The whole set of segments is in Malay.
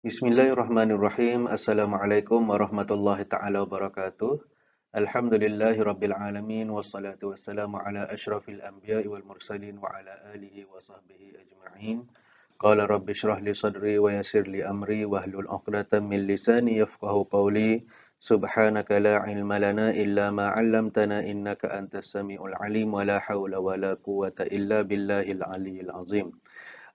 Bismillahirrahmanirrahim. Assalamualaikum warahmatullahi taala wabarakatuh. Alhamdulillahi rabbil alamin wassalatu wassalamu ala asyrafil anbiya'i wal mursalin wa ala alihi wa sahbihi ajma'in. Qala rabbi shrah li sadri wa yassir li amri wahlul 'uqdatam min lisani yafqahu qawli. Subhanaka la ilma lana illa ma 'allamtana innaka antas samiul 'alim wa la hawla wa la quwwata illa billahil 'aliyyil 'azim.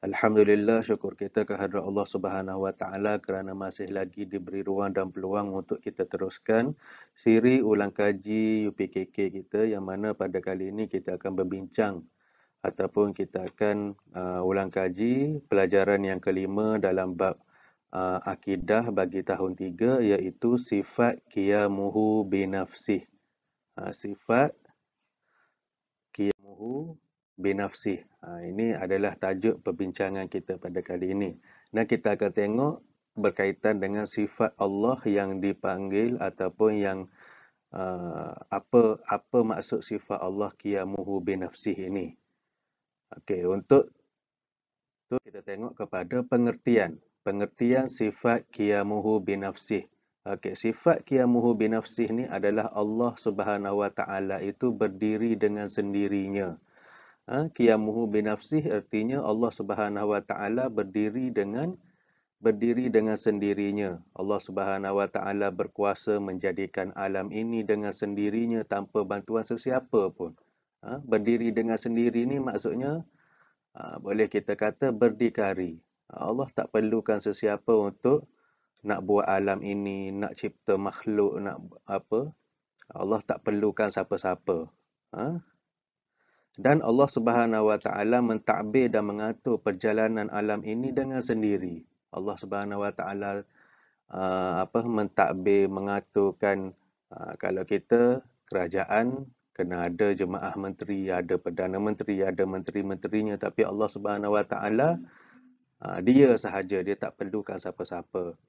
Alhamdulillah syukur kita kehadrat Allah Subhanahu Wa Taala kerana masih lagi diberi ruang dan peluang untuk kita teruskan siri ulang kaji UPKK kita yang mana pada kali ini kita akan berbincang ataupun kita akan uh, ulang kaji pelajaran yang kelima dalam bab uh, akidah bagi tahun 3 iaitu sifat qiyamuhu binafsih. Uh, sifat qiyamuhu binafsi. Ha, ini adalah tajuk perbincangan kita pada kali ini. Dan kita akan tengok berkaitan dengan sifat Allah yang dipanggil ataupun yang ha, apa apa maksud sifat Allah qiyamuhu binafsi ini. Okey, untuk tu kita tengok kepada pengertian. Pengertian sifat qiyamuhu binafsi. Okey, sifat qiyamuhu binafsih ni adalah Allah Subhanahu Wa Taala itu berdiri dengan sendirinya ha, qiyamuhu binafsih artinya Allah Subhanahu wa taala berdiri dengan berdiri dengan sendirinya. Allah Subhanahu wa taala berkuasa menjadikan alam ini dengan sendirinya tanpa bantuan sesiapa pun. Ha, berdiri dengan sendiri ini maksudnya ha, boleh kita kata berdikari. Ha, Allah tak perlukan sesiapa untuk nak buat alam ini, nak cipta makhluk, nak apa. Allah tak perlukan siapa-siapa. Ha? dan Allah Subhanahu wa taala mentadbir dan mengatur perjalanan alam ini dengan sendiri. Allah Subhanahu wa taala uh, apa mentakbir mengaturkan uh, kalau kita kerajaan kena ada jemaah menteri, ada perdana menteri, ada menteri-menterinya tapi Allah Subhanahu wa taala uh, dia sahaja dia tak perlukan siapa-siapa.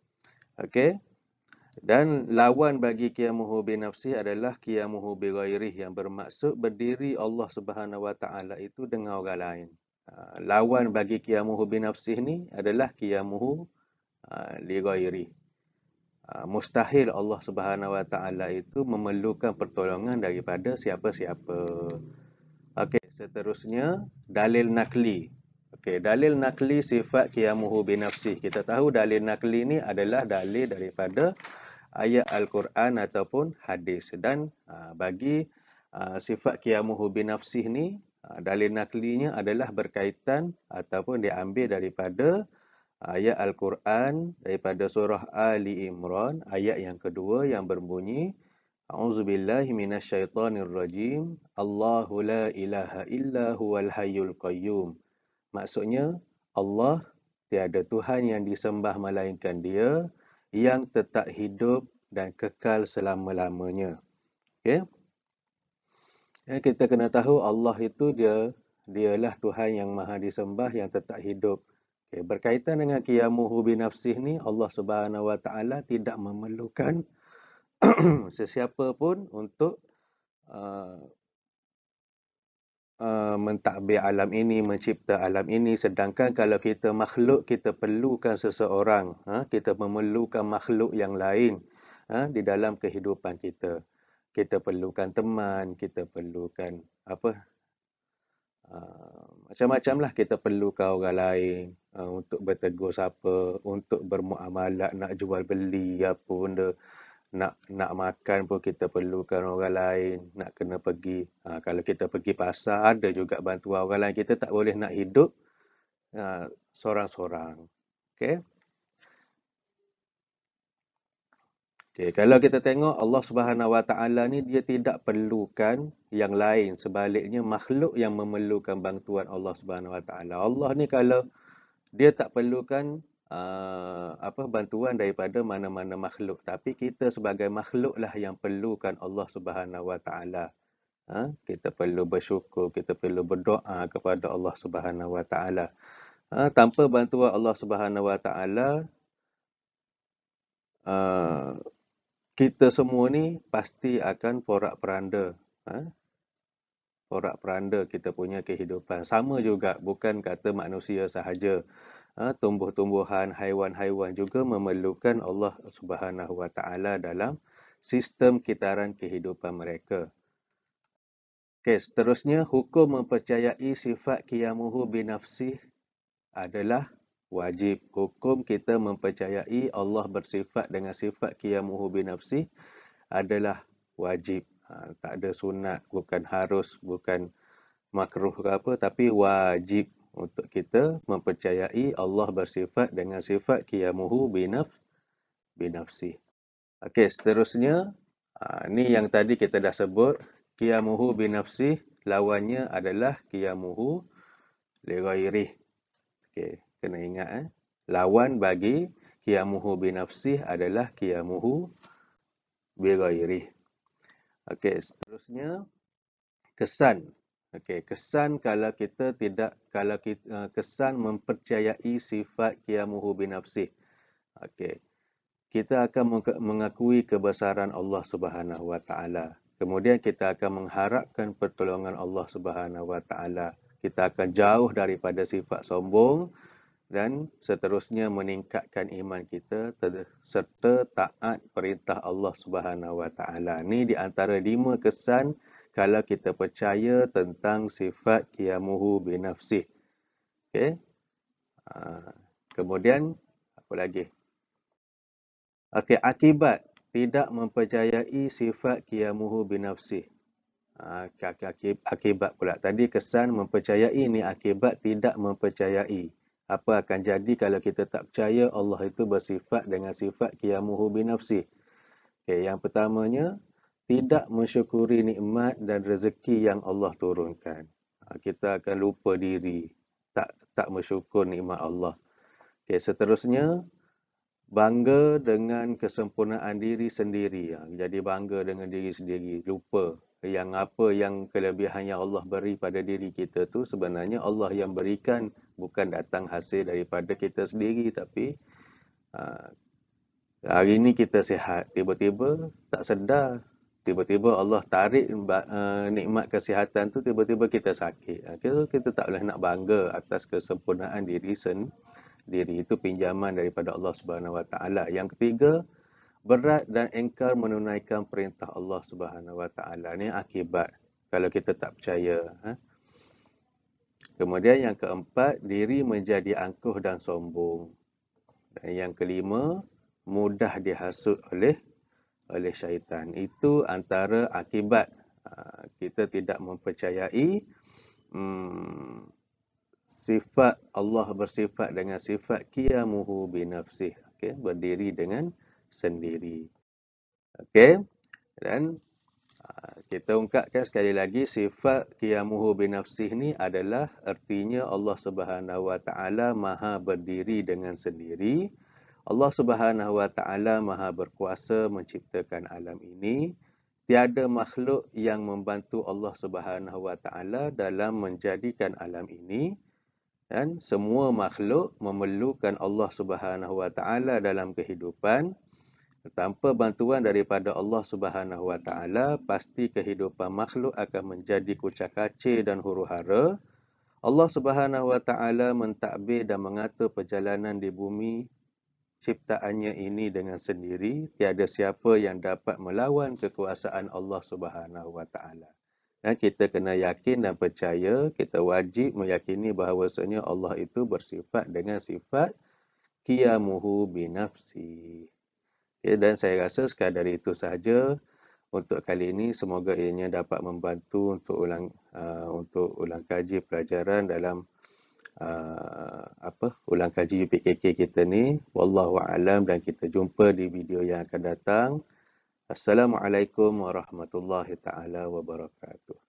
Okey. Dan lawan bagi qiyamuhu bi nafsih adalah qiyamuhu bi Gairih yang bermaksud berdiri Allah Subhanahu wa taala itu dengan orang lain. Ha, lawan bagi qiyamuhu bi nafsih ni adalah qiyamuhu ha, li Gairih. Ha, mustahil Allah Subhanahu wa taala itu memerlukan pertolongan daripada siapa-siapa. Okey, seterusnya dalil nakli. Okey, dalil nakli sifat qiyamuhu bi nafsih. Kita tahu dalil nakli ni adalah dalil daripada ayat Al-Quran ataupun hadis. Dan ah, bagi ah, sifat qiyamuhu Nafsih ni, ah, dalil naklinya adalah berkaitan ataupun diambil daripada ayat Al-Quran daripada surah Ali Imran ayat yang kedua yang berbunyi A'udzubillahi minasyaitonirrajim Allahu la ilaha illa huwal hayyul qayyum Maksudnya Allah tiada Tuhan yang disembah melainkan dia yang tetap hidup dan kekal selama-lamanya. Okay. Eh, kita kena tahu Allah itu dia dialah Tuhan yang maha disembah yang tetap hidup. Okay. Berkaitan dengan qiyamuhu binafsih ni Allah subhanahu wa ta'ala tidak memerlukan sesiapa pun untuk uh, uh, mentadbir alam ini, mencipta alam ini. Sedangkan kalau kita makhluk, kita perlukan seseorang. Ha? Kita memerlukan makhluk yang lain ha? di dalam kehidupan kita. Kita perlukan teman, kita perlukan apa uh, macam-macam lah. Kita perlukan orang lain uh, untuk bertegur siapa, untuk bermuamalat, nak jual beli apa benda nak nak makan pun kita perlukan orang lain nak kena pergi ha, kalau kita pergi pasar ada juga bantuan orang lain kita tak boleh nak hidup ha, seorang-seorang okey okey kalau kita tengok Allah Subhanahu Wa Taala ni dia tidak perlukan yang lain sebaliknya makhluk yang memerlukan bantuan Allah Subhanahu Wa Taala Allah ni kalau dia tak perlukan Uh, apa bantuan daripada mana-mana makhluk tapi kita sebagai makhluklah yang perlukan Allah Subhanahu Wa Taala ha? kita perlu bersyukur kita perlu berdoa kepada Allah Subhanahu Wa Taala ha? tanpa bantuan Allah Subhanahu Wa Taala uh, kita semua ni pasti akan porak peranda ha? porak peranda kita punya kehidupan sama juga bukan kata manusia sahaja Ha, tumbuh-tumbuhan, haiwan-haiwan juga memerlukan Allah Subhanahu Wa Taala dalam sistem kitaran kehidupan mereka. Okey, seterusnya hukum mempercayai sifat qiyamuhu binafsi adalah wajib. Hukum kita mempercayai Allah bersifat dengan sifat qiyamuhu binafsi adalah wajib. Ha, tak ada sunat, bukan harus, bukan makruh ke apa, tapi wajib untuk kita mempercayai Allah bersifat dengan sifat qiyamuhu binaf binafsi. Okey, seterusnya ini ah, yang tadi kita dah sebut qiyamuhu binafsi lawannya adalah qiyamuhu lighairi. Okey, kena ingat eh. Lawan bagi qiyamuhu binafsi adalah qiyamuhu bighairi. Okey, seterusnya kesan Okey, kesan kalau kita tidak kalau kita, eh, kesan mempercayai sifat qiyamuhu binafsih. Okey. Kita akan mengakui kebesaran Allah Subhanahu wa taala. Kemudian kita akan mengharapkan pertolongan Allah Subhanahu wa taala. Kita akan jauh daripada sifat sombong dan seterusnya meningkatkan iman kita serta taat perintah Allah Subhanahu wa taala. Ini di antara lima kesan kalau kita percaya tentang sifat qiyamuhu binafsih. Okey. Ah, kemudian, apa lagi? Okay, akibat tidak mempercayai sifat qiyamuhu binafsih. Ah, akibat pula. Tadi kesan mempercayai ini akibat tidak mempercayai. Apa akan jadi kalau kita tak percaya Allah itu bersifat dengan sifat qiyamuhu binafsih. Okay, yang pertamanya, tidak mensyukuri nikmat dan rezeki yang Allah turunkan. Ha, kita akan lupa diri, tak tak mensyukur nikmat Allah. Okay, seterusnya bangga dengan kesempurnaan diri sendiri. Ha, jadi bangga dengan diri sendiri, lupa yang apa yang kelebihan yang Allah beri pada diri kita tu sebenarnya Allah yang berikan bukan datang hasil daripada kita sendiri tapi ha, hari ini kita sihat tiba-tiba tak sedar tiba-tiba Allah tarik uh, nikmat kesihatan tu tiba-tiba kita sakit ha, kita, kita tak boleh nak bangga atas kesempurnaan diri sendiri itu pinjaman daripada Allah Subhanahu Wa Taala yang ketiga berat dan engkar menunaikan perintah Allah Subhanahu Wa Taala ni akibat kalau kita tak percaya ha? kemudian yang keempat diri menjadi angkuh dan sombong dan yang kelima mudah dihasut oleh oleh syaitan. Itu antara akibat uh, kita tidak mempercayai hmm, sifat Allah bersifat dengan sifat qiyamuhu binafsih. Okay, berdiri dengan sendiri. Okay, dan uh, kita ungkapkan sekali lagi sifat qiyamuhu binafsih ni adalah ertinya Allah Subhanahu Wa Taala maha berdiri dengan sendiri. Allah Subhanahu Wa Taala Maha Berkuasa menciptakan alam ini. Tiada makhluk yang membantu Allah Subhanahu Wa Taala dalam menjadikan alam ini. Dan semua makhluk memerlukan Allah Subhanahu Wa Taala dalam kehidupan. Tanpa bantuan daripada Allah Subhanahu Wa Taala, pasti kehidupan makhluk akan menjadi kucak-kacir dan huru-hara. Allah Subhanahu Wa Taala mentadbir dan mengatur perjalanan di bumi ciptaannya ini dengan sendiri tiada siapa yang dapat melawan kekuasaan Allah Subhanahu Wa Taala dan kita kena yakin dan percaya kita wajib meyakini bahawasanya Allah itu bersifat dengan sifat qiyamuhu binafsi okay, dan saya rasa sekadar itu sahaja untuk kali ini semoga ianya dapat membantu untuk ulang uh, untuk ulang kaji pelajaran dalam Ah, apa ulang kaji UPKK kita ni wallahu alam dan kita jumpa di video yang akan datang assalamualaikum warahmatullahi taala wabarakatuh